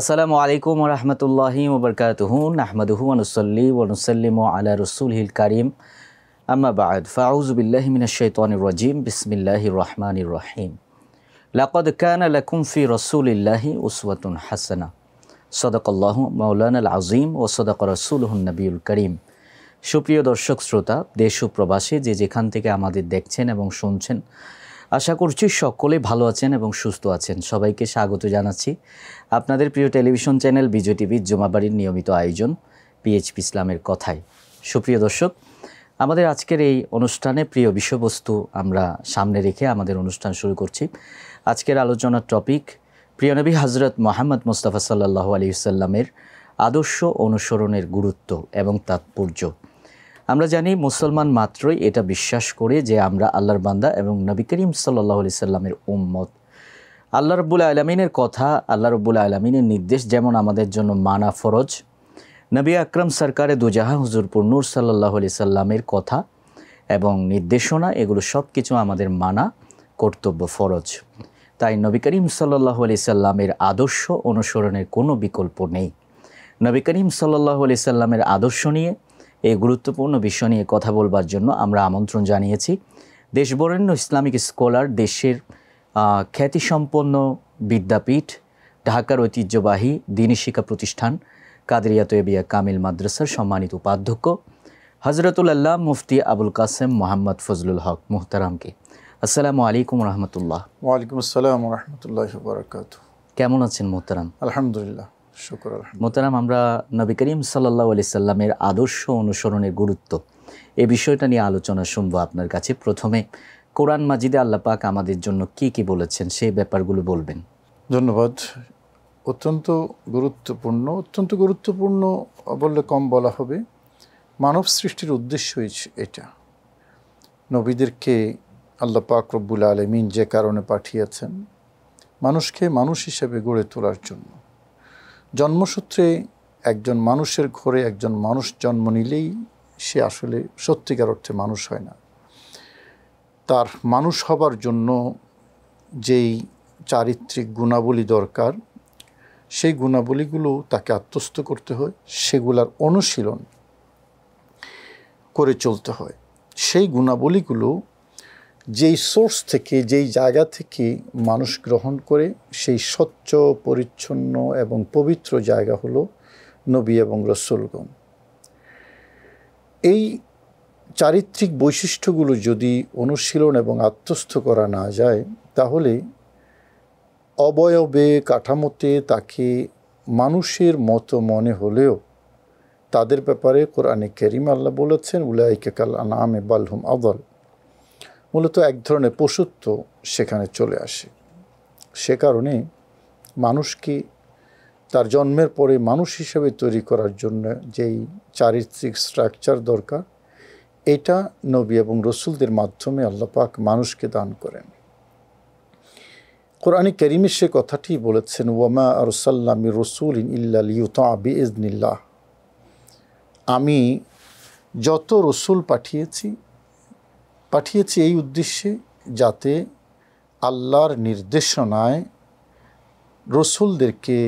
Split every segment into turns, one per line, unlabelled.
আসসালামু আলাইকুম রহমতুল্লাহি ওবরকাতহুন আহমদহু আনুসল্লি ওনুসল্লিম আলা রসুল হিল কারিম আমাবাদ ফাউজবিল্লাহ মিনাশৈতানির রাজিম বিসমিল্লাহি রহমান রহিম লাকদ কানা রসুল ফি রসুলিল্লাহি উসওয়াতুন হাসানা সদকল্লাহ মৌলান আল আজিম ও সদক রসুল নবীল করিম সুপ্রিয় দর্শক শ্রোতা দেশ প্রবাসী যে যেখান থেকে আমাদের দেখছেন এবং শুনছেন আশা করছি সকলে ভালো আছেন এবং সুস্থ আছেন সবাইকে স্বাগত জানাচ্ছি আপনাদের প্রিয় টেলিভিশন চ্যানেল বিজয় টিভির জমাবাড়ির নিয়মিত আয়োজন পিএইচপি ইসলামের কথায় সুপ্রিয় দর্শক আমাদের আজকের এই অনুষ্ঠানে প্রিয় বিষয়বস্তু আমরা সামনে রেখে আমাদের অনুষ্ঠান শুরু করছি আজকের আলোচনার টপিক প্রিয়নবী হজরত মোহাম্মদ মোস্তফা সাল্লাহ সাল্লামের আদর্শ অনুসরণের গুরুত্ব এবং তাৎপর্য আমরা জানি মুসলমান মাত্রই এটা বিশ্বাস করে যে আমরা আল্লাহর বান্দা এবং নবী করিম সাল্লাহ আলি সাল্লামের উম্মত আল্লাহ রব্বুল আলমিনের কথা আল্লাহ রব্বুল আলমিনের নির্দেশ যেমন আমাদের জন্য মানা ফরজ নবী আকরম সরকারে দুজাহা হুজুরপুর নূর সাল্লাহ আলি সাল্লামের কথা এবং নির্দেশনা এগুলো সব কিছু আমাদের মানা কর্তব্য ফরজ তাই নবী করিম সাল্লাহ আলি সাল্লামের আদর্শ অনুসরণের কোনো বিকল্প নেই নবী করিম সাল্লাহ আলি সাল্লামের আদর্শ নিয়ে এই গুরুত্বপূর্ণ বিষয় নিয়ে কথা বলবার জন্য আমরা আমন্ত্রণ জানিয়েছি দেশবরেণ্য ইসলামিক স্কলার দেশের খ্যাতিসম্পন্ন বিদ্যাপীঠ ঢাকার ঐতিহ্যবাহী দিনী শিক্ষা প্রতিষ্ঠান কাদরিয়া তৈবিয়া কামিল মাদ্রাসার সম্মানিত উপাধ্যক্ষ হজরতুল আল্লাহ মুফতি আবুল কাসেম মোহাম্মদ ফজলুল হক মুহতারামকে আসসালামু আলাইকুম রহমতুল্লাহ
ওয়ালাইকুম আসসালাম রহমতুল্লাহ
কেমন আছেন মোহতারাম আলহামদুলিল্লাহ মোতারাম আমরা নবী করিম সাল্লা আলি সাল্লামের আদর্শ অনুসরণের গুরুত্ব এ বিষয়টা নিয়ে আলোচনা শুনবো আপনার কাছে প্রথমে কোরআন মাজিদে পাক আমাদের জন্য কি কি বলেছেন সেই
ব্যাপারগুলো বলবেন ধন্যবাদ অত্যন্ত গুরুত্বপূর্ণ অত্যন্ত গুরুত্বপূর্ণ বললে কম বলা হবে মানব সৃষ্টির উদ্দেশ্য এটা নবীদেরকে আল্লাহ পাক রব্বুল আলমিন যে কারণে পাঠিয়েছেন মানুষকে মানুষ হিসেবে গড়ে তোলার জন্য জন্মসূত্রে একজন মানুষের ঘরে একজন মানুষ জন্ম নিলেই সে আসলে সত্যিকার অর্থে মানুষ হয় না তার মানুষ হবার জন্য যেই চারিত্রিক গুণাবলী দরকার সেই গুণাবলীগুলো তাকে আত্মস্থ করতে হয় সেগুলার অনুশীলন করে চলতে হয় সেই গুণাবলীগুলো যেই সোর্স থেকে যেই জায়গা থেকে মানুষ গ্রহণ করে সেই স্বচ্ছ পরিচ্ছন্ন এবং পবিত্র জায়গা হলো নবী এবং রসুলগণ এই চারিত্রিক বৈশিষ্ট্যগুলো যদি অনুশীলন এবং আত্মস্থ করা না যায় তাহলে অবয়বে কাঠামোতে তাকে মানুষের মতো মনে হলেও তাদের ব্যাপারে কোরআনে কেরিম আল্লাহ বলেছেন উলাইকা কাল আনামে বালহুম আদল মূলত এক ধরনের পশুত্ব সেখানে চলে আসে সে কারণে মানুষকে তার জন্মের পরে মানুষ হিসেবে তৈরি করার জন্য যেই চারিত্রিক স্ট্রাকচার দরকার এটা নবী এবং রসুলদের মাধ্যমে আল্লাপাক মানুষকে দান করেন কোরআনে করিমে সে কথাটি বলেছেন ওয়ামা আর সাল্লামী রসুল ইন ইল্লা ইউতাবি ইজনিল্লাহ আমি যত রসুল পাঠিয়েছি পাঠিয়েছি এই উদ্দেশ্যে যাতে আল্লাহর নির্দেশনায় রসুলদেরকে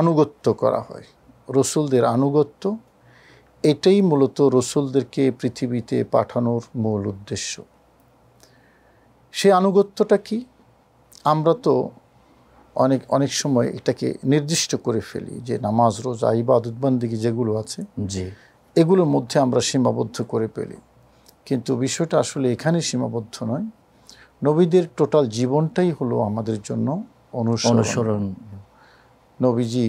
আনুগত্য করা হয় রসুলদের আনুগত্য এটাই মূলত রসুলদেরকে পৃথিবীতে পাঠানোর মূল উদ্দেশ্য সে আনুগত্যটা কি আমরা তো অনেক অনেক সময় এটাকে নির্দিষ্ট করে ফেলি যে নামাজ রোজা ইবাদ ইবাদতবন্দিকে যেগুলো আছে জি এগুলোর মধ্যে আমরা সীমাবদ্ধ করে ফেলি কিন্তু বিষয়টা আসলে এখানে সীমাবদ্ধ নয় নবীদের টোটাল জীবনটাই হলো আমাদের জন্য অনুসরণ নবীজি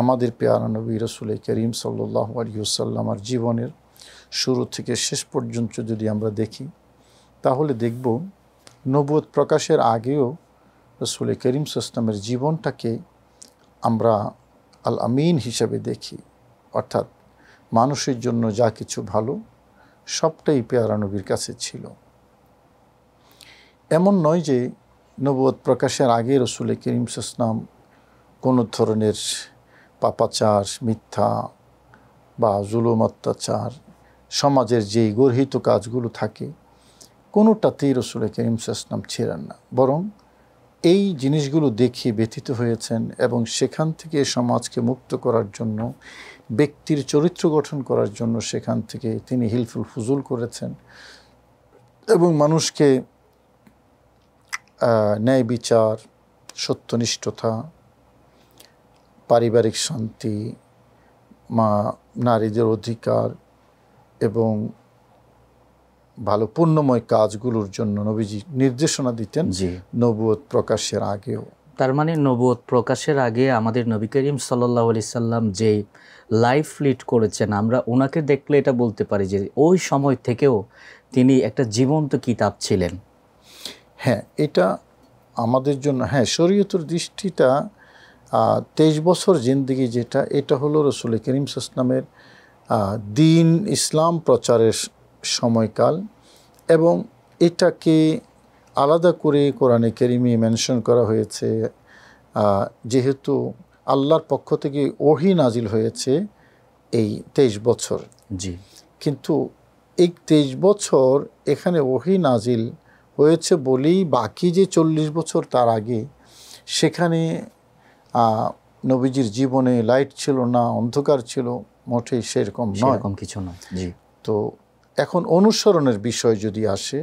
আমাদের পেয়ারা নবী রসুল করিম সাল্লাহ আলিউসাল্লামার জীবনের শুরু থেকে শেষ পর্যন্ত যদি আমরা দেখি তাহলে দেখব নবুয় প্রকাশের আগেও রসুল করিম সাল্লামের জীবনটাকে আমরা আল আমিন হিসাবে দেখি অর্থাৎ মানুষের জন্য যা কিছু ভালো সবটাই পেয়ারা নবীর কাছে ছিল এমন নয় যে নবদ প্রকাশের আগে রসুলের করিম সাসনাম কোনো ধরনের পাপাচার মিথ্যা বা জুলুম অত্যাচার সমাজের যেই গর্হিত কাজগুলো থাকে কোনোটাতেই রসুল করিম সাসনাম ছিলেন না বরং এই জিনিসগুলো দেখে ব্যথিত হয়েছেন এবং সেখান থেকে সমাজকে মুক্ত করার জন্য ব্যক্তির চরিত্র গঠন করার জন্য সেখান থেকে তিনি হিলফুল ফুজুল করেছেন এবং মানুষকে ন্যায় বিচার সত্যনিষ্ঠতা পারিবারিক শান্তি মা নারীদের অধিকার এবং ভালো পূর্ণময় কাজগুলোর জন্য নবীজি নির্দেশনা দিতেন নবুয় প্রকাশের আগেও
তার মানে নবুয় প্রকাশের আগে আমাদের নবী করিম সাল্লাহ আলি সাল্লাম যে লাইফ লিড করেছেন আমরা ওনাকে দেখলে এটা বলতে পারি যে ওই সময় থেকেও
তিনি একটা জীবন্ত কিতাব ছিলেন হ্যাঁ এটা আমাদের জন্য হ্যাঁ শরীয়তর দৃষ্টিটা তেইশ বছর জিন্দগি যেটা এটা হলো রসুল করিম সাসলামের দিন ইসলাম প্রচারের সময়কাল এবং এটাকে আলাদা করে কোরআনে কেরিমি মেনশন করা হয়েছে যেহেতু আল্লাহর পক্ষ থেকে ওহি নাজিল হয়েছে এই তেইশ বছর জি কিন্তু এই তেইশ বছর এখানে ওহি নাজিল হয়েছে বলেই বাকি যে চল্লিশ বছর তার আগে সেখানে নবীজির জীবনে লাইট ছিল না অন্ধকার ছিল মোটে সেরকম সেরকম কিছু না জি তো এখন অনুসরণের বিষয় যদি আসে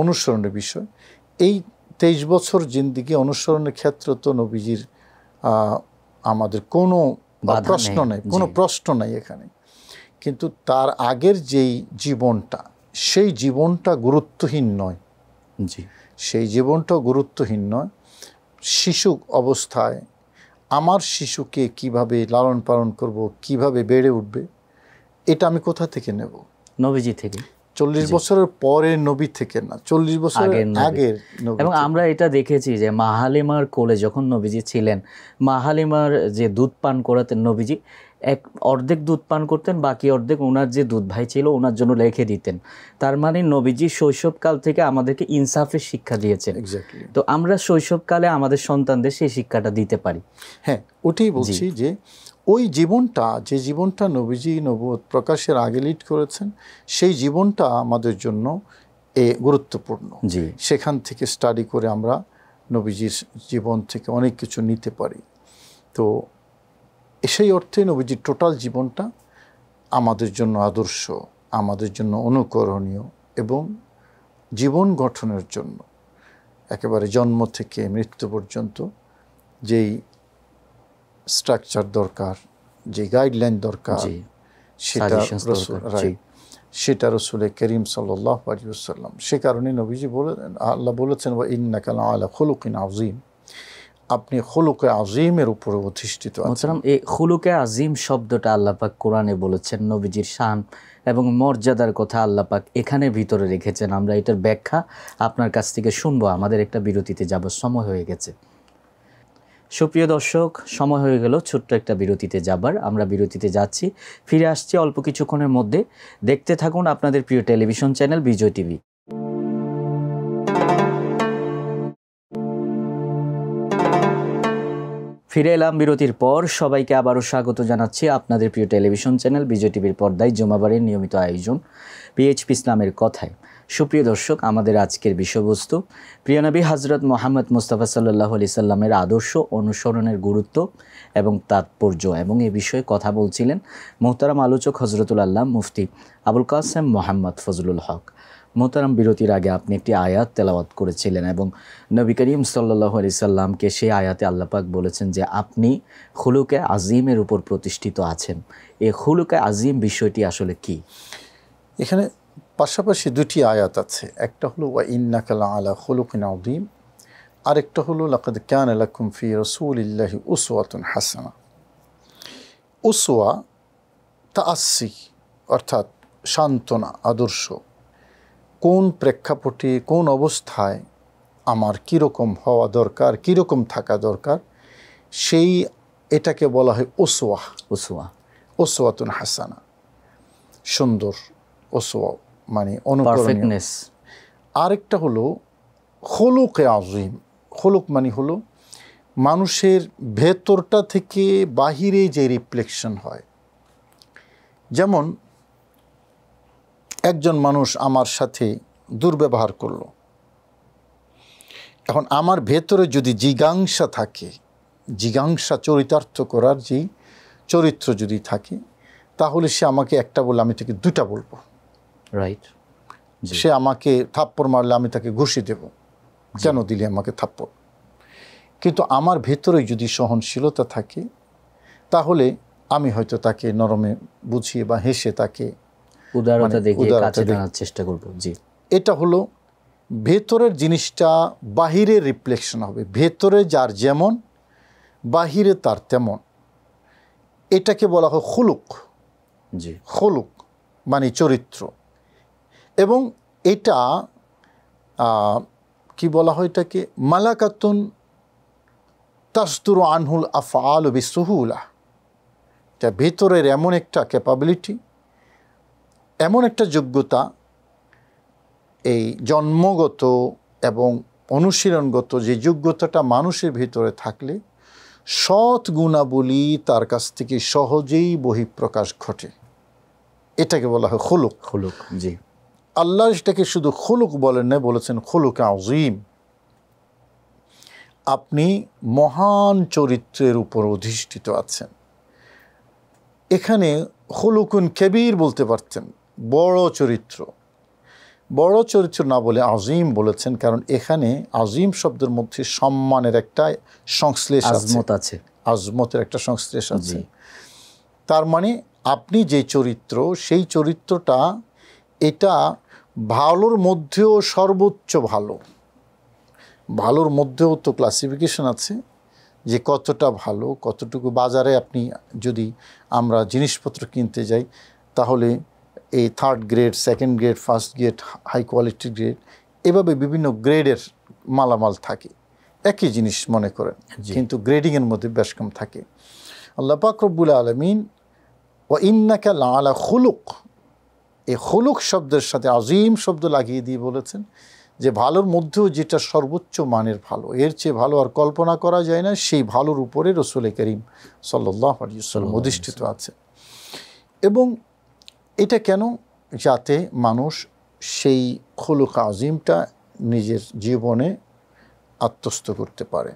অনুসরণের বিষয় এই তেইশ বছর জিন্দিগি অনুসরণের ক্ষেত্র তো নবীজির আমাদের কোনো প্রশ্ন নেই কোনো প্রশ্ন নাই এখানে কিন্তু তার আগের যেই জীবনটা সেই জীবনটা গুরুত্বহীন নয় জি সেই জীবনটাও গুরুত্বহীন নয় শিশু অবস্থায় আমার শিশুকে কিভাবে লালন পালন করব কিভাবে বেড়ে উঠবে এটা আমি কোথা থেকে নেব নবীজি থেকে চল্লিশ বছরের পরে নবী থেকে না চল্লিশ বছর আগের এবং আমরা এটা দেখেছি
যে মাহালিমার কোলে যখন নবীজি ছিলেন মাহালিমার যে দুধ পান করাতেন নবীজি এক অর্ধেক দুধ পান করতেন বাকি অর্ধেক ওনার যে দুধ ভাই ছিল ওনার জন্য রেখে দিতেন তার মানে নবীজি শৈশবকাল থেকে আমাদেরকে ইনসাফের শিক্ষা দিয়েছেন তো আমরা
শৈশবকালে আমাদের সন্তানদের সেই শিক্ষাটা দিতে পারি হ্যাঁ ওটাই বলছি যে ওই জীবনটা যে জীবনটা নবীজি নবুত প্রকাশের আগে লিড করেছেন সেই জীবনটা আমাদের জন্য এ গুরুত্বপূর্ণ জি সেখান থেকে স্টাডি করে আমরা নবীজির জীবন থেকে অনেক কিছু নিতে পারি তো সেই অর্থে নবীজির টোটাল জীবনটা আমাদের জন্য আদর্শ আমাদের জন্য অনুকরণীয় এবং জীবন গঠনের জন্য একেবারে জন্ম থেকে মৃত্যু পর্যন্ত যেই স্ট্রাকচার দরকার যে গাইডলাইন দরকার সেটা সেটা রসুলের করিম সাল্লাম সে কারণে নবীজি বলে আল্লাহ বলেছেন ইন্না কাল আল্লাহ খোলুকিন আজিম আপনি খোলুকে আজিমের উপরে অধিষ্ঠিত আছেন এই খোলুকে
আজিম শব্দটা আল্লাপাক কোরআনে বলেছেন নবীজির শান এবং মর্যাদার কথা আল্লাপাক এখানে ভিতরে রেখেছেন আমরা এটার ব্যাখ্যা আপনার কাছ থেকে শুনবো আমাদের একটা বিরতিতে যাবার সময় হয়ে গেছে সুপ্রিয় দর্শক সময় হয়ে গেল ছোট্ট একটা বিরতিতে যাবার আমরা বিরতিতে যাচ্ছি ফিরে আসছি অল্প কিছুক্ষণের মধ্যে দেখতে থাকুন আপনাদের প্রিয় টেলিভিশন চ্যানেল বিজয় টিভি ফিরে এলাম বিরতির পর সবাইকে আবারও স্বাগত জানাচ্ছি আপনাদের প্রিয় টেলিভিশন চ্যানেল বিজয় টিভির পর্দায় জমাবারের নিয়মিত আয়োজন পিএইচপি ইসলামের কথায় সুপ্রিয় দর্শক আমাদের আজকের বিষয়বস্তু প্রিয়নবী হজরত মোহাম্মদ মুস্তাফা সাল্লাহ আলি সাল্লামের আদর্শ অনুসরণের গুরুত্ব এবং তাৎপর্য এবং এ বিষয়ে কথা বলছিলেন মোহতারাম আলোচক হজরতুল আল্লাহ মুফতি আবুল কাসেম মোহাম্মদ ফজলুল হক মোহতারাম বিরতির আগে আপনি একটি আয়াত তেলাওয়াত করেছিলেন এবং নবী করিম সাল্লাহ আলি সাল্লামকে সেই আয়াতে আল্লাপাক বলেছেন যে আপনি হুলুকে আজিমের উপর
প্রতিষ্ঠিত আছেন এ হুলুকে আজিম বিষয়টি আসলে কি এখানে পাশাপাশি দুটি আয়াত আছে একটা হলো ওয়া ইন্নাকালা আলা খুলুকিন আউদ্দিম আরেকটা হলো লাকাদ ক্যান কুমফি ফি রসুলিল্লাহি উসওয়াতুন হাসানা উসওয়া তাসি অর্থাৎ সান্ত্বনা আদর্শ কোন প্রেক্ষাপটে কোন অবস্থায় আমার কীরকম হওয়া দরকার কীরকম থাকা দরকার সেই এটাকে বলা হয় ওসোয়া ওসোয়া ওসোয়াতুন হাসানা সুন্দর ওসোয়া মানে অনুকরণীয় আরেকটা হলো হলুকে আজিম হলুক মানে হলো মানুষের ভেতরটা থেকে বাহিরে যে রিফ্লেকশন হয় যেমন একজন মানুষ আমার সাথে দুর্ব্যবহার করলো এখন আমার ভেতরে যদি জিজ্ঞাংসা থাকে জিজ্ঞাংসা চরিতার্থ করার যে চরিত্র যদি থাকে তাহলে সে আমাকে একটা বলে আমি থেকে দুটা বলবো রাইট সে আমাকে থাপ্পড় মারলে আমি তাকে ঘুষি দেব কেন দিলে আমাকে থাপ্পড় কিন্তু আমার ভেতরে যদি সহনশীলতা থাকে তাহলে আমি হয়তো তাকে নরমে বুঝিয়ে বা হেসে তাকে মানে চেষ্টা করব জি এটা হলো ভেতরের জিনিসটা বাহিরে রিফ্লেকশন হবে ভেতরে যার যেমন বাহিরে তার তেমন এটাকে বলা হয় হলুক জি হলুক মানে চরিত্র এবং এটা কি বলা হয় এটাকে মালাকাতুন তাস্তুর আনহুল আফআল বিসহুলা এটা ভেতরের এমন একটা ক্যাপাবিলিটি এমন একটা যোগ্যতা এই জন্মগত এবং অনুশীলনগত যে যোগ্যতাটা মানুষের ভিতরে থাকলে সৎ গুণাবলী তার কাছ থেকে সহজেই বহিঃপ্রকাশ ঘটে এটাকে বলা হয় হলুক হলুক জি আল্লাহ সেটাকে শুধু খুলুক বলেন না বলেছেন খুলুক আজিম আপনি মহান চরিত্রের উপর অধিষ্ঠিত আছেন এখানে হলুকুন কেবির বলতে পারতেন বড় চরিত্র বড় চরিত্র না বলে আজিম বলেছেন কারণ এখানে আজিম শব্দের মধ্যে সম্মানের একটা সংশ্লেষ আজমত আছে আজমতের একটা সংশ্লেষ আছে তার মানে আপনি যে চরিত্র সেই চরিত্রটা এটা ভালোর মধ্যেও সর্বোচ্চ ভালো ভালোর মধ্যেও তো ক্লাসিফিকেশন আছে যে কতটা ভালো কতটুকু বাজারে আপনি যদি আমরা জিনিসপত্র কিনতে যাই তাহলে এই third grade second grade first grade high quality grade এভাবে বিভিন্ন গ্রেডের মালামাল থাকে একই জিনিস মনে করেন কিন্তু গ্রেডিংয়ের মধ্যে বেশ কম থাকে আল্লাহ পাকরবুল আলমিন ও লা আলা খুলুক এই হলুক শব্দের সাথে আজিম শব্দ লাগিয়ে দিয়ে বলেছেন যে ভালোর মধ্যেও যেটা সর্বোচ্চ মানের ভালো এর চেয়ে ভালো আর কল্পনা করা যায় না সেই ভালোর উপরে রসুলে করিম সাল্লাহ অধিষ্ঠিত আছে এবং এটা কেন যাতে মানুষ সেই খলুক আজিমটা নিজের জীবনে আত্মস্থ করতে পারে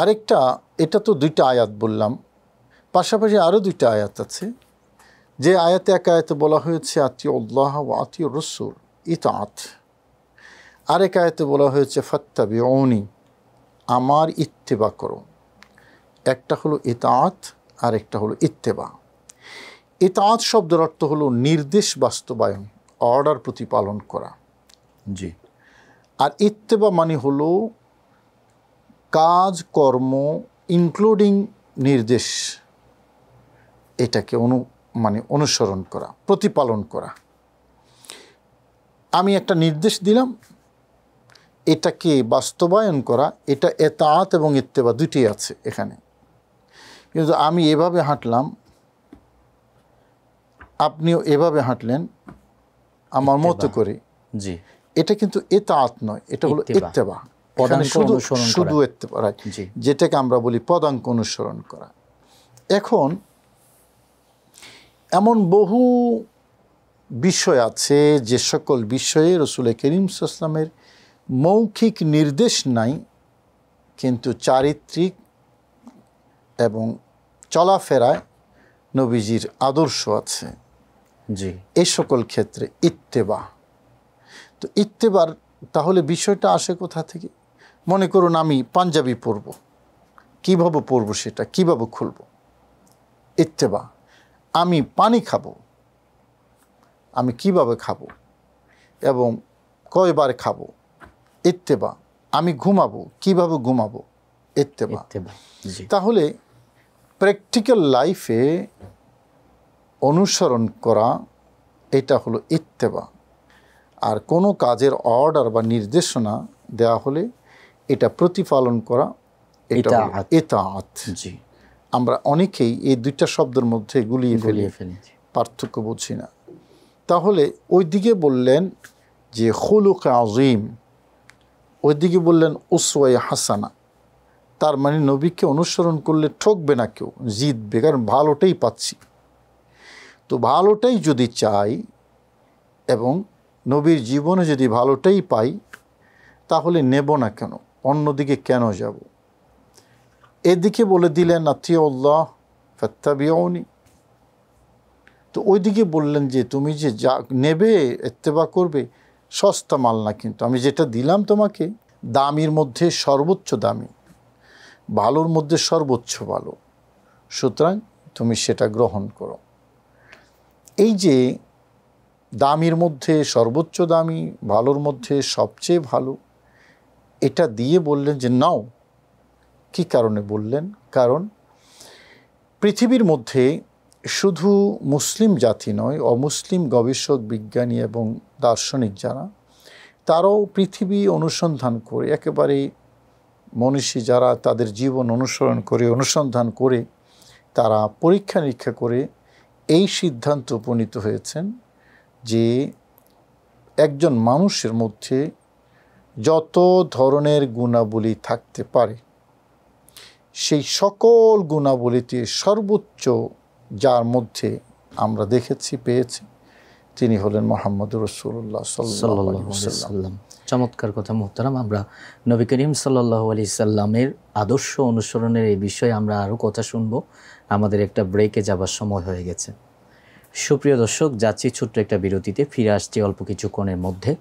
আরেকটা এটা তো দুইটা আয়াত বললাম পাশাপাশি আরও দুইটা আয়াত আছে যে আয়াতে এক আয়াতে বলা হয়েছে আতি উল্লাহ ও আতি রসুল ইতাত আরেক আয়াতে বলা হয়েছে ফত্তাবি অনি আমার ইত্তেবা করো একটা হলো ইতাত আরেকটা হলো ইত্তেবা ইতাত শব্দের অর্থ হলো নির্দেশ বাস্তবায়ন অর্ডার প্রতিপালন করা জি আর ইত্তেবা মানে হলো কাজ কর্ম ইনক্লুডিং নির্দেশ এটাকে অনু মানে অনুসরণ করা প্রতিপালন করা আমি একটা নির্দেশ দিলাম এটাকে বাস্তবায়ন করা এটা এতাত এবং ইত্তেবা দুটি আছে এখানে কিন্তু আমি এভাবে হাঁটলাম আপনিও এভাবে হাঁটলেন আমার মতো করে জি এটা কিন্তু এতাত নয় এটা হলো ইত্তেবা শুধু শুধু যেটাকে আমরা বলি পদাঙ্ক অনুসরণ করা এখন এমন বহু বিষয় আছে যে সকল বিষয়ে রসুলে করিম ইসলামের মৌখিক নির্দেশ নাই কিন্তু চারিত্রিক এবং চলাফেরায় নবীজির আদর্শ আছে জি এই সকল ক্ষেত্রে ইত্তেবা তো ইত্তেবার তাহলে বিষয়টা আসে কোথা থেকে মনে করুন আমি পাঞ্জাবি পরব কীভাবে পরব সেটা কীভাবে খুলব ইত্তেবা আমি পানি খাব আমি কিভাবে খাব এবং কয়বার খাব ইত্তেবা আমি ঘুমাবো কিভাবে ঘুমাবো ইত্তেবা তাহলে প্র্যাকটিক্যাল লাইফে অনুসরণ করা এটা হলো ইত্তেবা আর কোনো কাজের অর্ডার বা নির্দেশনা দেয়া হলে এটা প্রতিপালন করা এটা এতাআত জি আমরা অনেকেই এই দুইটা শব্দের মধ্যে গুলিয়ে ফেলিয়ে ফেলি পার্থক্য বুঝি না তাহলে ওই দিকে বললেন যে হলুক আজিম ওই দিকে বললেন উসওয়াই হাসানা তার মানে নবীকে অনুসরণ করলে ঠকবে না কেউ জিতবে কারণ ভালোটাই পাচ্ছি তো ভালোটাই যদি চাই এবং নবীর জীবনে যদি ভালোটাই পাই তাহলে নেব না কেন অন্যদিকে কেন যাব এদিকে বলে দিলেন আতিউল্লাহ ফত্তাবিউনি তো ওইদিকে বললেন যে তুমি যে যা নেবে এত্তেবা করবে সস্তা মাল না কিন্তু আমি যেটা দিলাম তোমাকে দামির মধ্যে সর্বোচ্চ দামি ভালোর মধ্যে সর্বোচ্চ ভালো সুতরাং তুমি সেটা গ্রহণ করো এই যে দামির মধ্যে সর্বোচ্চ দামি ভালোর মধ্যে সবচেয়ে ভালো এটা দিয়ে বললেন যে নাও কি কারণে বললেন কারণ পৃথিবীর মধ্যে শুধু মুসলিম জাতি নয় অমুসলিম গবেষক বিজ্ঞানী এবং দার্শনিক যারা তারাও পৃথিবী অনুসন্ধান করে একেবারে মনীষী যারা তাদের জীবন অনুসরণ করে অনুসন্ধান করে তারা পরীক্ষা নিরীক্ষা করে এই সিদ্ধান্ত উপনীত হয়েছেন যে একজন মানুষের মধ্যে যত ধরনের গুণাবলী থাকতে পারে সেই সকল গুণাবলীতে সর্বোচ্চ যার মধ্যে আমরা দেখেছি পেয়েছি তিনি হলেন মোহাম্মদ রসুল্লাহ সাল্লাম চমৎকার কথা মোহতারাম আমরা
নবী করিম সাল্লাহ আলি সাল্লামের আদর্শ অনুসরণের এই বিষয়ে আমরা আরও কথা শুনব আমাদের একটা ব্রেকে যাবার সময় হয়ে গেছে সুপ্রিয় দর্শক যাচ্ছি ছোট্ট একটা বিরতিতে ফিরে আসছি অল্প কিছুক্ষণের মধ্যে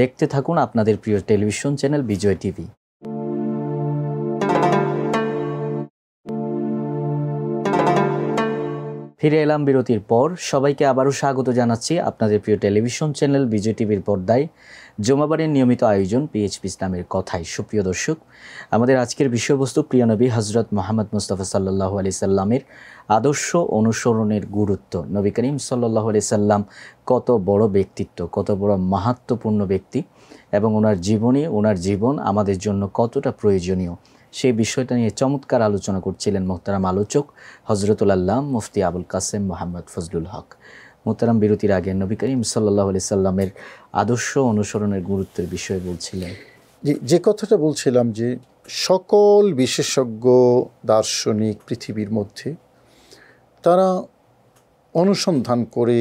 দেখতে থাকুন আপনাদের প্রিয় টেলিভিশন চ্যানেল বিজয় টিভি ফিরে এলাম বিরতির পর সবাইকে আবারও স্বাগত জানাচ্ছি আপনাদের প্রিয় টেলিভিশন চ্যানেল বিজয় টিভির পর্দায় জমাবারের নিয়মিত আয়োজন পিএইচপি ইসলামের কথায় সুপ্রিয় দর্শক আমাদের আজকের বিষয়বস্তু প্রিয় নবী হজরত মোহাম্মদ মুস্তফা সাল্লাহ আলি সাল্লামের আদর্শ অনুসরণের গুরুত্ব নবী করিম সাল্লাহ আলি সাল্লাম কত বড় ব্যক্তিত্ব কত বড় মাহাত্মপূর্ণ ব্যক্তি এবং ওনার জীবনী ওনার জীবন আমাদের জন্য কতটা প্রয়োজনীয় সেই বিষয়টা নিয়ে চমৎকার আলোচনা করছিলেন মোহতারাম আলোচক হজরতুল আল্লাহ মুফতি আবুল কাসেম মোহাম্মদ ফজলুল হক মোহতারাম বিরতির আগে নবী করিম
সাল্লাহ আলি সাল্লামের আদর্শ অনুসরণের গুরুত্বের বিষয়ে বলছিলেন যে কথাটা বলছিলাম যে সকল বিশেষজ্ঞ দার্শনিক পৃথিবীর মধ্যে তারা অনুসন্ধান করে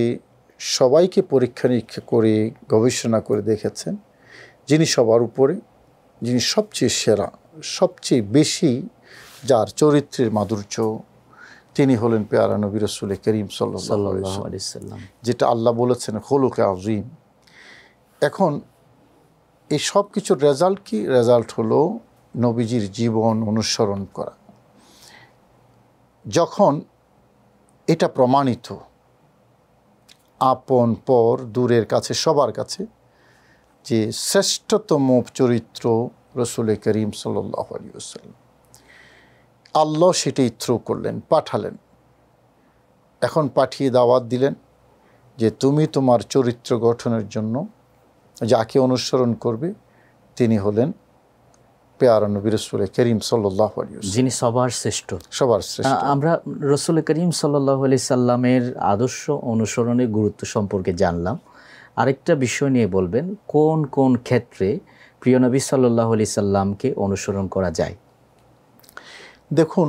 সবাইকে পরীক্ষা নিরীক্ষা করে গবেষণা করে দেখেছেন যিনি সবার উপরে যিনি সবচেয়ে সেরা সবচেয়ে বেশি যার চরিত্রের মাধুর্য তিনি হলেন পেয়ারা নবী রসুল করিম সাল্লাম যেটা আল্লাহ বলেছেন হলুকে আজিম এখন এই সব কিছুর রেজাল্ট কি রেজাল্ট হলো নবীজির জীবন অনুসরণ করা যখন এটা প্রমাণিত আপন পর দূরের কাছে সবার কাছে যে শ্রেষ্ঠতম চরিত্র রসুল করিম সাল্লাহ আলিয়াল্লাম আল্লাহ সেটাই থ্রো করলেন পাঠালেন এখন পাঠিয়ে দাওয়াত দিলেন যে তুমি তোমার চরিত্র গঠনের জন্য যাকে অনুসরণ করবে তিনি হলেন পেয়ারা নবী রসুল করিম সাল্লাহ যিনি সবার শ্রেষ্ঠ সবার শ্রেষ্ঠ
আমরা রসুল করিম সাল্লাহ আলি সাল্লামের আদর্শ অনুসরণের গুরুত্ব সম্পর্কে জানলাম আরেকটা বিষয় নিয়ে বলবেন কোন কোন ক্ষেত্রে প্রিয় নবী সাল্লাহ আলি
সাল্লামকে অনুসরণ করা যায় দেখুন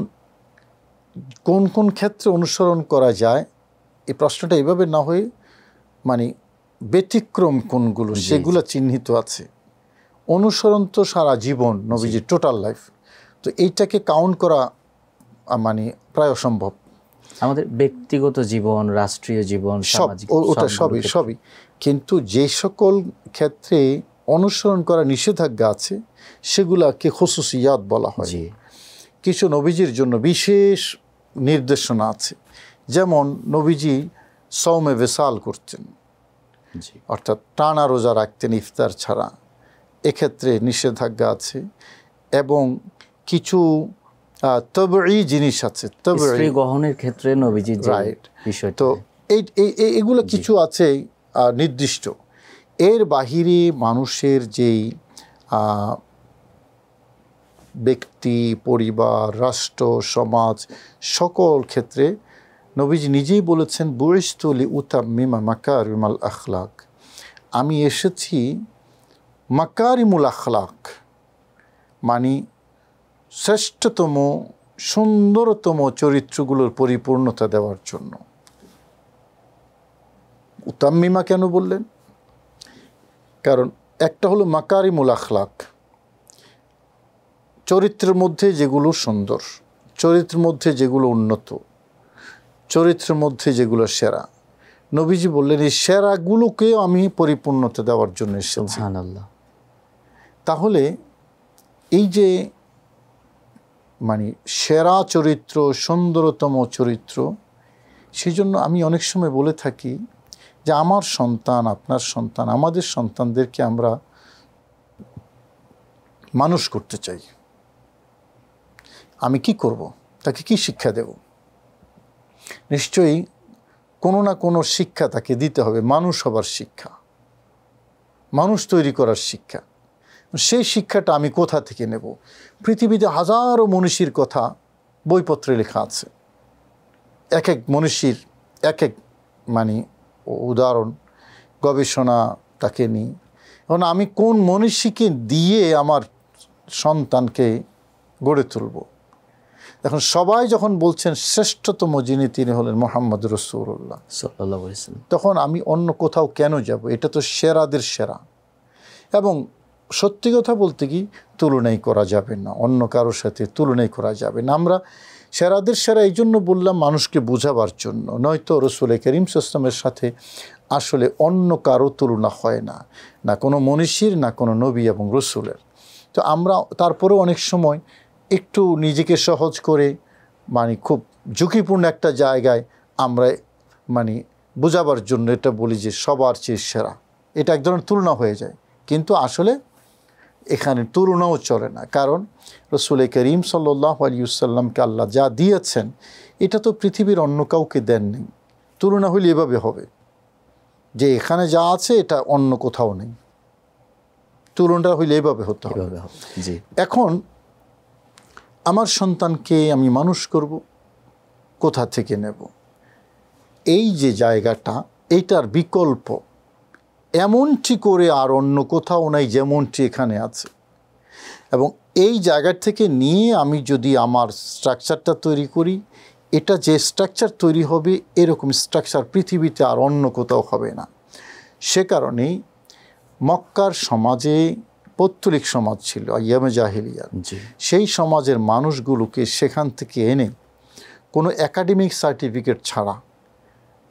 কোন কোন ক্ষেত্রে অনুসরণ করা যায় এই প্রশ্নটা এভাবে না হয়ে মানে ব্যতিক্রম কোনগুলো সেগুলো চিহ্নিত আছে অনুসরণ তো সারা জীবন নবীজির টোটাল লাইফ তো এইটাকে কাউন্ট করা মানে প্রায় অসম্ভব আমাদের ব্যক্তিগত জীবন রাষ্ট্রীয় জীবন সব ওটা সবই সবই কিন্তু যে সকল ক্ষেত্রে অনুসরণ করা নিষেধাজ্ঞা আছে সেগুলাকে খসুসিয়াত বলা হয় কিছু নবীজির জন্য বিশেষ নির্দেশনা আছে যেমন নবীজি সৌমে ভেসাল করতেন অর্থাৎ টানা রোজা রাখতেন ইফতার ছাড়া এক্ষেত্রে নিষেধাজ্ঞা আছে এবং কিছু তবরি জিনিস আছে তবরি গ্রহণের ক্ষেত্রে নবীজি রাইট বিষয় তো এই এগুলো কিছু আছে নির্দিষ্ট এর বাহিরে মানুষের যেই ব্যক্তি পরিবার রাষ্ট্র সমাজ সকল ক্ষেত্রে নবীজি নিজেই বলেছেন বৈস্তলি উতাম মিমা মাকারিমাল আখলাক আমি এসেছি মাকারিমুল আখলাক মানে শ্রেষ্ঠতম সুন্দরতম চরিত্রগুলোর পরিপূর্ণতা দেওয়ার জন্য উতাম্মিমা কেন বললেন কারণ একটা হলো মাকারি আখলাক চরিত্রের মধ্যে যেগুলো সুন্দর চরিত্রের মধ্যে যেগুলো উন্নত চরিত্রের মধ্যে যেগুলো সেরা নবীজি বললেন এই সেরাগুলোকে আমি পরিপূর্ণতা দেওয়ার জন্য এসেছি তাহলে এই যে মানে সেরা চরিত্র সুন্দরতম চরিত্র সেই জন্য আমি অনেক সময় বলে থাকি যে আমার সন্তান আপনার সন্তান আমাদের সন্তানদেরকে আমরা মানুষ করতে চাই আমি কি করব তাকে কি শিক্ষা দেব নিশ্চয়ই কোনো না কোনো শিক্ষা তাকে দিতে হবে মানুষ হবার শিক্ষা মানুষ তৈরি করার শিক্ষা সেই শিক্ষাটা আমি কোথা থেকে নেব পৃথিবীতে হাজারো মনীষীর কথা বইপত্রে লেখা আছে এক এক মনীষীর এক এক মানে উদাহরণ গবেষণা তাকে নিই এখন আমি কোন মনীষীকে দিয়ে আমার সন্তানকে গড়ে তুলব এখন সবাই যখন বলছেন শ্রেষ্ঠতম যিনি তিনি হলেন মোহাম্মদ রসুল্লাহ তখন আমি অন্য কোথাও কেন যাব এটা তো সেরাদের সেরা এবং সত্যি কথা বলতে কি তুলনাই করা যাবে না অন্য কারোর সাথে তুলনাই করা যাবে না আমরা সেরাদের সেরা এই জন্য বললাম মানুষকে বোঝাবার জন্য নয়তো রসুল করিম সাস্তমের সাথে আসলে অন্য কারো তুলনা হয় না না কোনো মনীষীর না কোনো নবী এবং রসুলের তো আমরা তারপরেও অনেক সময় একটু নিজেকে সহজ করে মানে খুব ঝুঁকিপূর্ণ একটা জায়গায় আমরা মানে বোঝাবার জন্য এটা বলি যে সবার চেয়ে সেরা এটা এক ধরনের তুলনা হয়ে যায় কিন্তু আসলে এখানে তুলনাও চলে না কারণ রসুল করিম সাল্লাহ আলিয়াল্লামকে আল্লাহ যা দিয়েছেন এটা তো পৃথিবীর অন্য কাউকে দেননি তুলনা হলে এভাবে হবে যে এখানে যা আছে এটা অন্য কোথাও নেই তুলনাটা হইলে এভাবে হতে হবে এখন আমার সন্তানকে আমি মানুষ করব কোথা থেকে নেব এই যে জায়গাটা এইটার বিকল্প এমনটি করে আর অন্য কোথাও নাই যেমনটি এখানে আছে এবং এই জায়গার থেকে নিয়ে আমি যদি আমার স্ট্রাকচারটা তৈরি করি এটা যে স্ট্রাকচার তৈরি হবে এরকম স্ট্রাকচার পৃথিবীতে আর অন্য কোথাও হবে না সে কারণেই মক্কার সমাজে পত্তলিক সমাজ ছিল ইয়ামে জাহেলিয়া সেই সমাজের মানুষগুলোকে সেখান থেকে এনে কোনো একাডেমিক সার্টিফিকেট ছাড়া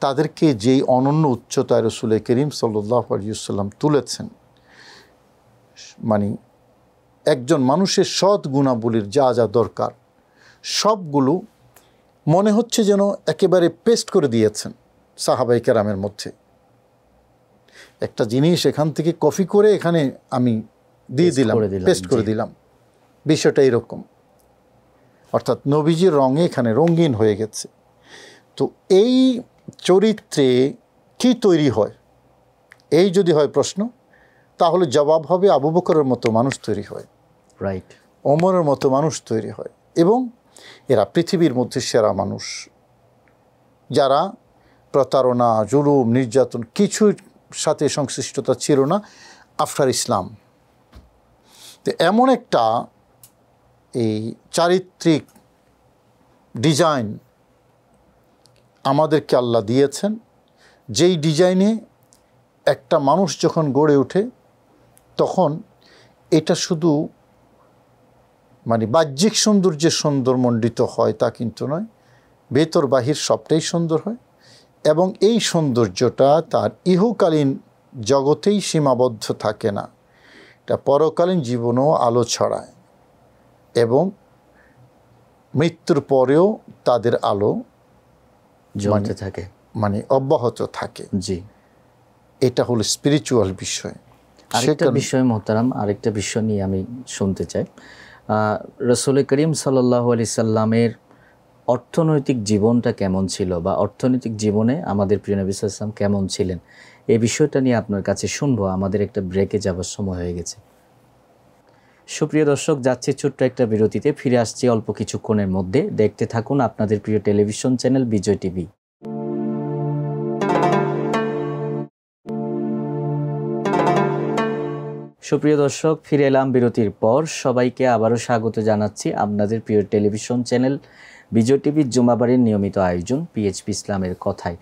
তাদেরকে যেই অনন্য উচ্চতায় রসুল করিম সাল্লাহসাল্লাম তুলেছেন মানে একজন মানুষের সৎ গুণাবলীর যা যা দরকার সবগুলো মনে হচ্ছে যেন একেবারে পেস্ট করে দিয়েছেন সাহাবাই কেরামের মধ্যে একটা জিনিস এখান থেকে কফি করে এখানে আমি দিয়ে দিলাম পেস্ট করে দিলাম বিষয়টা এরকম অর্থাৎ নবীজির রঙে এখানে রঙিন হয়ে গেছে তো এই চরিত্রে কি তৈরি হয় এই যদি হয় প্রশ্ন তাহলে জবাব হবে আবু বকরের মতো মানুষ তৈরি হয় রাইট অমরের মতো মানুষ তৈরি হয় এবং এরা পৃথিবীর মধ্যে সেরা মানুষ যারা প্রতারণা জুলুম নির্যাতন কিছুর সাথে সংশ্লিষ্টতা ছিল না আফটার ইসলাম তো এমন একটা এই চারিত্রিক ডিজাইন আমাদেরকে আল্লাহ দিয়েছেন যেই ডিজাইনে একটা মানুষ যখন গড়ে ওঠে তখন এটা শুধু মানে বাহ্যিক সৌন্দর্যে সুন্দরমণ্ডিত হয় তা কিন্তু নয় ভেতর বাহির সবটাই সুন্দর হয় এবং এই সৌন্দর্যটা তার ইহকালীন জগতেই সীমাবদ্ধ থাকে না এটা পরকালীন জীবনও আলো ছড়ায় এবং মৃত্যুর পরেও তাদের আলো জমতে থাকে মানে অব্যাহত থাকে জি এটা হলো স্পিরিচুয়াল বিষয় আরেকটা বিষয়
মোহতারাম আরেকটা বিষয় নিয়ে আমি শুনতে চাই রসুল করিম সাল্লাহ আলি সাল্লামের অর্থনৈতিক জীবনটা কেমন ছিল বা অর্থনৈতিক জীবনে আমাদের প্রিয় নবী সাল্লাম কেমন ছিলেন এই বিষয়টা নিয়ে আপনার কাছে শুনবো আমাদের একটা ব্রেকে যাওয়ার সময় হয়ে গেছে সুপ্রিয় দর্শক যাচ্ছে ছোট্ট একটা বিরতিতে ফিরে আসছি অল্প কিছুক্ষণের মধ্যে দেখতে থাকুন আপনাদের প্রিয় টেলিভিশন চ্যানেল বিজয় টিভি সুপ্রিয় দর্শক ফিরে এলাম বিরতির পর সবাইকে আবারও স্বাগত জানাচ্ছি আপনাদের প্রিয় টেলিভিশন চ্যানেল বিজয় টিভির জুমাবাড়ির নিয়মিত আয়োজন পিএইচপি ইসলামের কথায়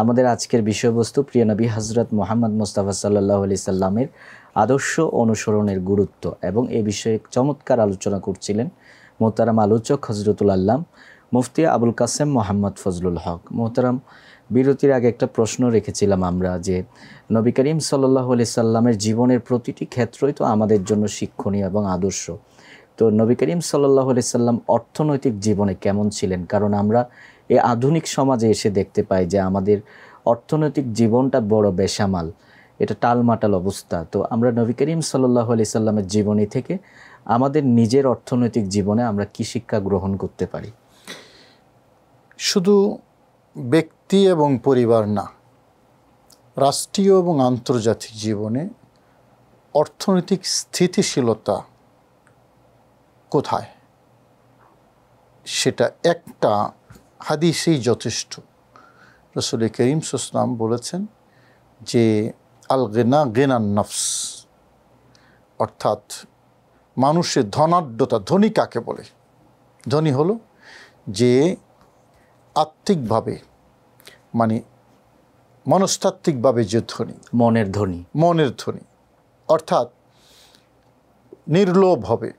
আমাদের আজকের বিষয়বস্তু প্রিয় নবী হজরত মোহাম্মদ মোস্তাফা সাল্লাহ আলি সাল্লামের আদর্শ অনুসরণের গুরুত্ব এবং এ বিষয়ে চমৎকার আলোচনা করছিলেন মোহতারাম আলোচক হজরতুল আল্লাম মুফতি আবুল কাসেম মোহাম্মদ ফজলুল হক মোহতারাম বিরতির আগে একটা প্রশ্ন রেখেছিলাম আমরা যে নবী করিম সাল্লাহ আলি সাল্লামের জীবনের প্রতিটি ক্ষেত্রই তো আমাদের জন্য শিক্ষণীয় এবং আদর্শ তো নবী করিম সাল্লাহ আলি সাল্লাম অর্থনৈতিক জীবনে কেমন ছিলেন কারণ আমরা এ আধুনিক সমাজে এসে দেখতে পাই যে আমাদের অর্থনৈতিক জীবনটা বড় বেসামাল এটা টালমাটাল অবস্থা তো আমরা নবী করিম সাল্লাহ আলি সাল্লামের জীবনী থেকে আমাদের নিজের অর্থনৈতিক জীবনে আমরা কি শিক্ষা গ্রহণ করতে পারি শুধু
ব্যক্তি এবং পরিবার না রাষ্ট্রীয় এবং আন্তর্জাতিক জীবনে অর্থনৈতিক স্থিতিশীলতা কোথায় সেটা একটা হাদিসেই যথেষ্ট রসুল করিম সুসলাম বলেছেন যে আল গেনা গেনার নফস অর্থাৎ মানুষের ধনাঢ্যতা ধনী কাকে বলে ধনী হলো যে আত্মিকভাবে মানে মনস্তাত্ত্বিকভাবে যে ধ্বনি মনের ধ্বনি মনের ধ্বনি অর্থাৎ নির্লোভ হবে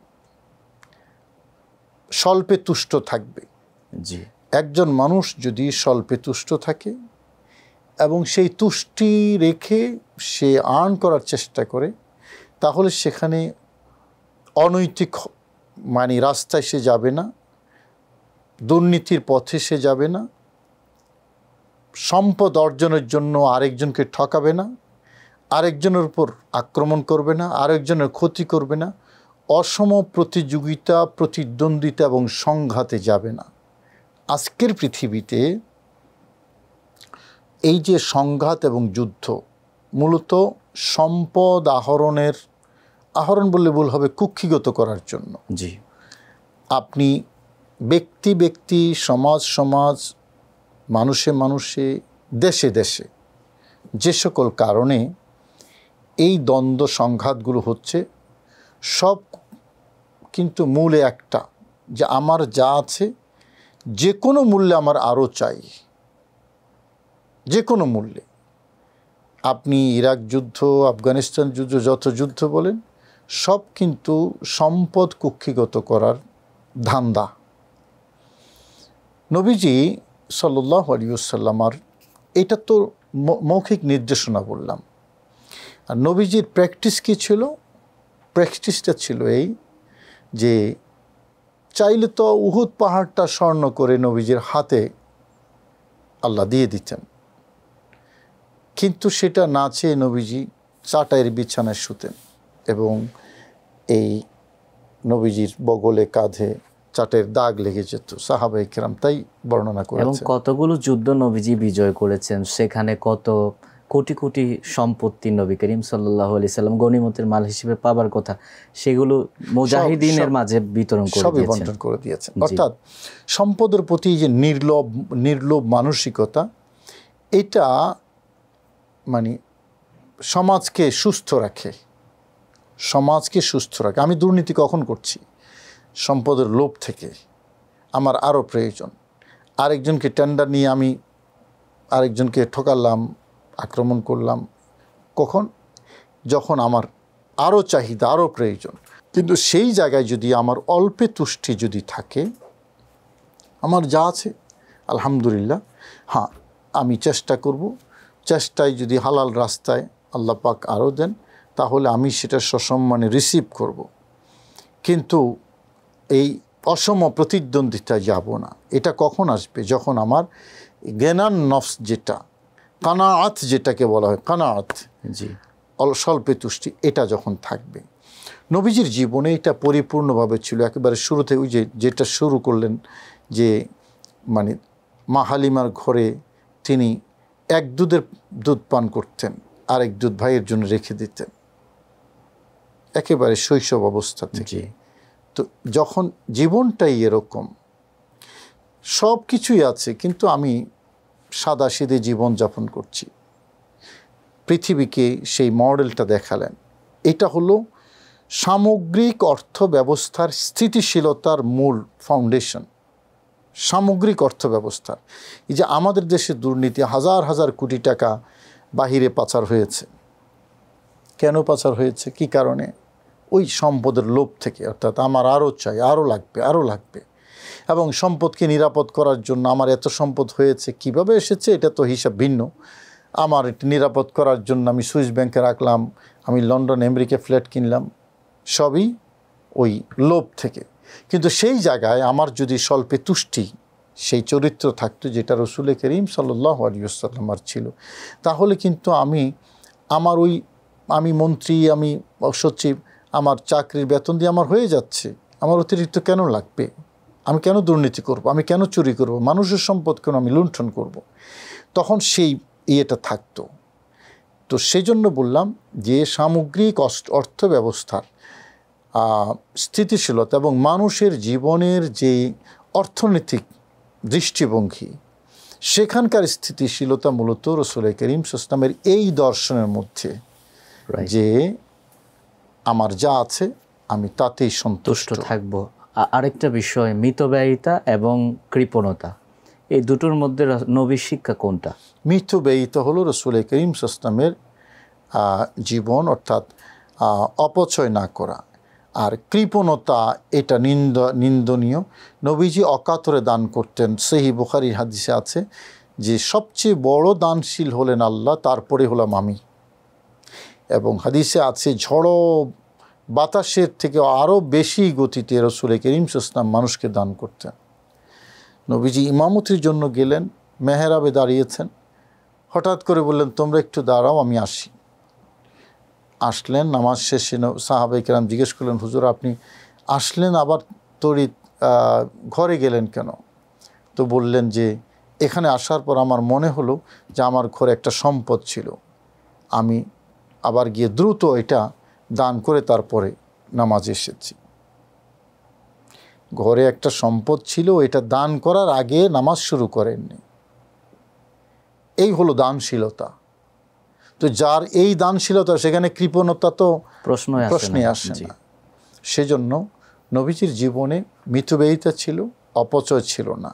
স্বল্পে তুষ্ট থাকবে জি একজন মানুষ যদি স্বল্পে তুষ্ট থাকে এবং সেই তুষ্টি রেখে সে আর্ন করার চেষ্টা করে তাহলে সেখানে অনৈতিক মানে রাস্তায় সে যাবে না দুর্নীতির পথে সে যাবে না সম্পদ অর্জনের জন্য আরেকজনকে ঠকাবে না আরেকজনের উপর আক্রমণ করবে না আরেকজনের ক্ষতি করবে না অসম প্রতিযোগিতা প্রতিদ্বন্দ্বিতা এবং সংঘাতে যাবে না আজকের পৃথিবীতে এই যে সংঘাত এবং যুদ্ধ মূলত সম্পদ আহরণের আহরণ বললে ভুল হবে কুক্ষিগত করার জন্য জি আপনি ব্যক্তি ব্যক্তি সমাজ সমাজ মানুষে মানুষে দেশে দেশে যে সকল কারণে এই দ্বন্দ্ব সংঘাতগুলো হচ্ছে সব কিন্তু মূলে একটা যে আমার যা আছে যে কোনো মূল্যে আমার আরও চাই যে কোনো মূল্যে আপনি ইরাক যুদ্ধ আফগানিস্তান যুদ্ধ যত যুদ্ধ বলেন সব কিন্তু সম্পদ কুক্ষিগত করার ধান্দা নবীজি সাল্লাহ আলিউসাল্লামার এটা তো মৌখিক নির্দেশনা বললাম আর নবীজির প্র্যাকটিস কী ছিল প্র্যাকটিসটা ছিল এই যে চাইলে তো উহুদ পাহাড়টা স্বর্ণ করে নবীজির হাতে আল্লাহ দিয়ে দিতেন কিন্তু সেটা না চেয়ে নবীজি চাটাইয়ের বিছানায় শুতেন এবং এই নবীজির বগলে কাঁধে চাটের দাগ লেগে যেত সাহাবাই কেরাম তাই বর্ণনা করে এবং
কতগুলো যুদ্ধ নবীজি বিজয় করেছেন সেখানে কত কোটি কোটি সম্পত্তি নবী করিম সাল্লাহ আলি সাল্লাম গণিমতের মাল হিসেবে পাবার কথা সেগুলো মুজাহিদিনের মাঝে বিতরণ করে সবই বন্টন করে
দিয়েছেন অর্থাৎ সম্পদের প্রতি যে নির্লভ নির্লভ মানসিকতা এটা মানে সমাজকে সুস্থ রাখে সমাজকে সুস্থ রাখে আমি দুর্নীতি কখন করছি সম্পদের লোভ থেকে আমার আরও প্রয়োজন আরেকজনকে টেন্ডার নিয়ে আমি আরেকজনকে ঠকালাম আক্রমণ করলাম কখন যখন আমার আরও চাহিদা আরও প্রয়োজন কিন্তু সেই জায়গায় যদি আমার অল্পে তুষ্টি যদি থাকে আমার যা আছে আলহামদুলিল্লাহ হ্যাঁ আমি চেষ্টা করব চেষ্টায় যদি হালাল রাস্তায় আল্লাহ পাক আরও দেন তাহলে আমি সেটা সসম্মানে রিসিভ করব। কিন্তু এই অসম প্রতিদ্বন্দ্বিতায় যাব না এটা কখন আসবে যখন আমার জ্ঞানান নফস যেটা কানাআত যেটাকে বলা হয় কানাআত জি স্বল্পে তুষ্টি এটা যখন থাকবে নবীজির জীবনে এটা পরিপূর্ণভাবে ছিল একেবারে শুরুতে ওই যে যেটা শুরু করলেন যে মানে মা হালিমার ঘরে তিনি এক দুধের দুধ পান করতেন আরেক দুধ ভাইয়ের জন্য রেখে দিতেন একেবারে শৈশব অবস্থা থেকে তো যখন জীবনটাই এরকম সব কিছুই আছে কিন্তু আমি সাদা সিদে জীবনযাপন করছি পৃথিবীকে সেই মডেলটা দেখালেন এটা হলো সামগ্রিক অর্থ ব্যবস্থার স্থিতিশীলতার মূল ফাউন্ডেশন সামগ্রিক অর্থ ব্যবস্থা এই যে আমাদের দেশে দুর্নীতি হাজার হাজার কোটি টাকা বাহিরে পাচার হয়েছে কেন পাচার হয়েছে কি কারণে ওই সম্পদের লোভ থেকে অর্থাৎ আমার আরও চাই আরও লাগবে আরও লাগবে এবং সম্পদকে নিরাপদ করার জন্য আমার এত সম্পদ হয়েছে কিভাবে এসেছে এটা তো হিসাব ভিন্ন আমার নিরাপদ করার জন্য আমি সুইস ব্যাংকে রাখলাম আমি লন্ডন আমেরিকা ফ্ল্যাট কিনলাম সবই ওই লোভ থেকে কিন্তু সেই জায়গায় আমার যদি স্বল্পে তুষ্টি সেই চরিত্র থাকতো যেটা রসুলের করিম সাল্লাহ আলিয়াল্লামার ছিল তাহলে কিন্তু আমি আমার ওই আমি মন্ত্রী আমি সচিব আমার চাকরির বেতন দিয়ে আমার হয়ে যাচ্ছে আমার অতিরিক্ত কেন লাগবে আমি কেন দুর্নীতি করব আমি কেন চুরি করব মানুষের সম্পদ কেন আমি লুণ্ঠন করব। তখন সেই ইয়েটা থাকতো তো সেই জন্য বললাম যে সামগ্রিক অর্থ ব্যবস্থার স্থিতিশীলতা এবং মানুষের জীবনের যে অর্থনৈতিক দৃষ্টিভঙ্গি সেখানকার স্থিতিশীলতা মূলত রসুল করিম সুস্তামের এই দর্শনের মধ্যে যে আমার যা আছে আমি তাতেই সন্তুষ্ট
থাকব আরেকটা বিষয় মিতব্যয়িতা এবং কৃপণতা এই দুটোর মধ্যে
নবী শিক্ষা কোনটা মিতব্যয়িতা হলো রসুল করিম সুস্তামের জীবন অর্থাৎ অপচয় না করা আর কৃপণতা এটা নিন্দ নিন্দনীয় নবীজি অকাতরে দান করতেন সেহি বুখারি হাদিসে আছে যে সবচেয়ে বড় দানশীল হলেন আল্লাহ তারপরে হলাম আমি এবং হাদিসে আছে ঝড়ো বাতাসের থেকে আরও বেশি গতিতে রসুলে করিম সুসলাম মানুষকে দান করতেন নবীজি ইমামতির জন্য গেলেন মেহরাবে দাঁড়িয়েছেন হঠাৎ করে বললেন তোমরা একটু দাঁড়াও আমি আসি আসলেন নামাজ শেষে কেরাম জিজ্ঞেস করলেন হুজুর আপনি আসলেন আবার তরি ঘরে গেলেন কেন তো বললেন যে এখানে আসার পর আমার মনে হলো যে আমার ঘরে একটা সম্পদ ছিল আমি আবার গিয়ে দ্রুত এটা দান করে তারপরে নামাজ এসেছি ঘরে একটা সম্পদ ছিল এটা দান করার আগে নামাজ শুরু করেননি এই হলো দানশীলতা তো যার এই দানশীলতা সেখানে কৃপণতা তো প্রশ্ন প্রশ্নে আসে সেজন্য নবীজির জীবনে মিথুব্যয়িতা ছিল অপচয় ছিল না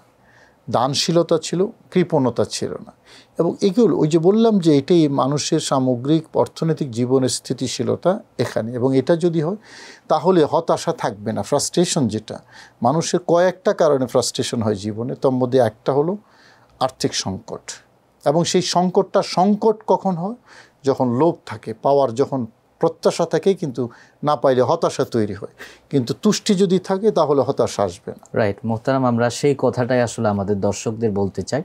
দানশীলতা ছিল কৃপণতা ছিল না এবং এগুলো ওই যে বললাম যে এটাই মানুষের সামগ্রিক অর্থনৈতিক জীবনের স্থিতিশীলতা এখানে এবং এটা যদি হয় তাহলে হতাশা থাকবে না ফ্রাস্ট্রেশন যেটা মানুষের কয়েকটা কারণে ফ্রাস্ট্রেশন হয় জীবনে তার মধ্যে একটা হলো আর্থিক সংকট এবং সেই সংকটটা সংকট কখন হয় যখন লোভ থাকে পাওয়ার যখন প্রত্যাশা থাকে কিন্তু না পাইলে হতাশা তৈরি হয় কিন্তু তুষ্টি যদি থাকে তাহলে হতাশা আসবে না রাইট মোহতারাম আমরা সেই কথাটাই আসলে আমাদের দর্শকদের বলতে চাই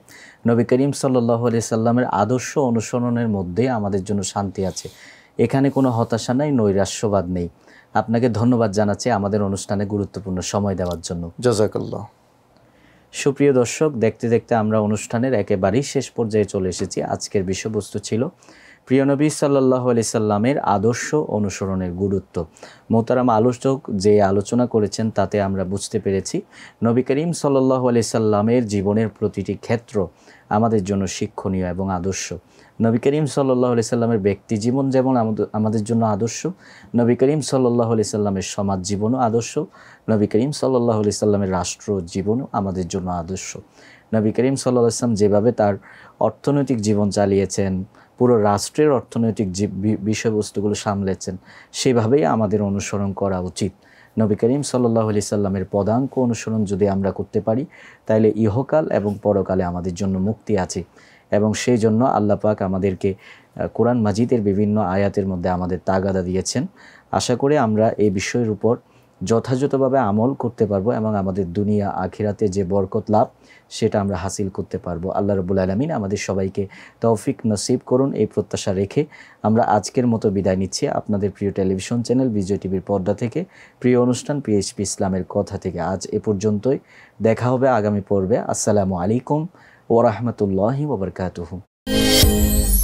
নবী করিম সাল্লাহ আলি সাল্লামের আদর্শ অনুসরণের মধ্যে আমাদের জন্য শান্তি আছে এখানে কোনো হতাশা নাই নৈরাশ্যবাদ নেই আপনাকে ধন্যবাদ জানাচ্ছি আমাদের অনুষ্ঠানে গুরুত্বপূর্ণ সময় দেওয়ার জন্য জজাকাল্লাহ সুপ্রিয় দর্শক দেখতে দেখতে আমরা অনুষ্ঠানের একেবারেই শেষ পর্যায়ে চলে এসেছি আজকের বিষয়বস্তু ছিল প্রিয়নবী সাল্লাহ আলি সাল্লামের আদর্শ অনুসরণের গুরুত্ব মোতারাম আলোচক যে আলোচনা করেছেন তাতে আমরা বুঝতে পেরেছি নবী করিম সাল্লাহ আলি সাল্লামের জীবনের প্রতিটি ক্ষেত্র আমাদের জন্য শিক্ষণীয় এবং আদর্শ নবী করিম সাল্লাহ আলি সাল্লামের ব্যক্তি জীবন যেমন আমাদের জন্য আদর্শ নবী করিম সাল্লাহ আলি সাল্লামের সমাজ জীবনও আদর্শ নবী করিম সাল্লাহ আলি সাল্লামের রাষ্ট্র জীবনও আমাদের জন্য আদর্শ নবী করিম সাল্লাহ ইসলাম যেভাবে তার অর্থনৈতিক জীবন চালিয়েছেন পুরো রাষ্ট্রের অর্থনৈতিক বিষয়বস্তুগুলো সামলেছেন সেভাবেই আমাদের অনুসরণ করা উচিত নবী করিম সাল্লাহ আলি সাল্লামের পদাঙ্ক অনুসরণ যদি আমরা করতে পারি তাহলে ইহকাল এবং পরকালে আমাদের জন্য মুক্তি আছে এবং সেই জন্য আল্লাহ পাক আমাদেরকে কোরআন মাজিদের বিভিন্ন আয়াতের মধ্যে আমাদের তাগাদা দিয়েছেন আশা করে আমরা এই বিষয়ের উপর যথাযথভাবে আমল করতে পারবো এবং আমাদের দুনিয়া আখিরাতে যে বরকত লাভ সেটা আমরা হাসিল করতে পারবো আল্লাহ রবুল আলমিন আমাদের সবাইকে তৌফিক নসিব করুন এই প্রত্যাশা রেখে আমরা আজকের মতো বিদায় নিচ্ছি আপনাদের প্রিয় টেলিভিশন চ্যানেল বিজয় টিভির পর্দা থেকে প্রিয় অনুষ্ঠান পিএইচপি ইসলামের কথা থেকে আজ এ পর্যন্তই দেখা হবে আগামী পর্বে আসসালামু আলাইকুম ورحمة الله وبركاته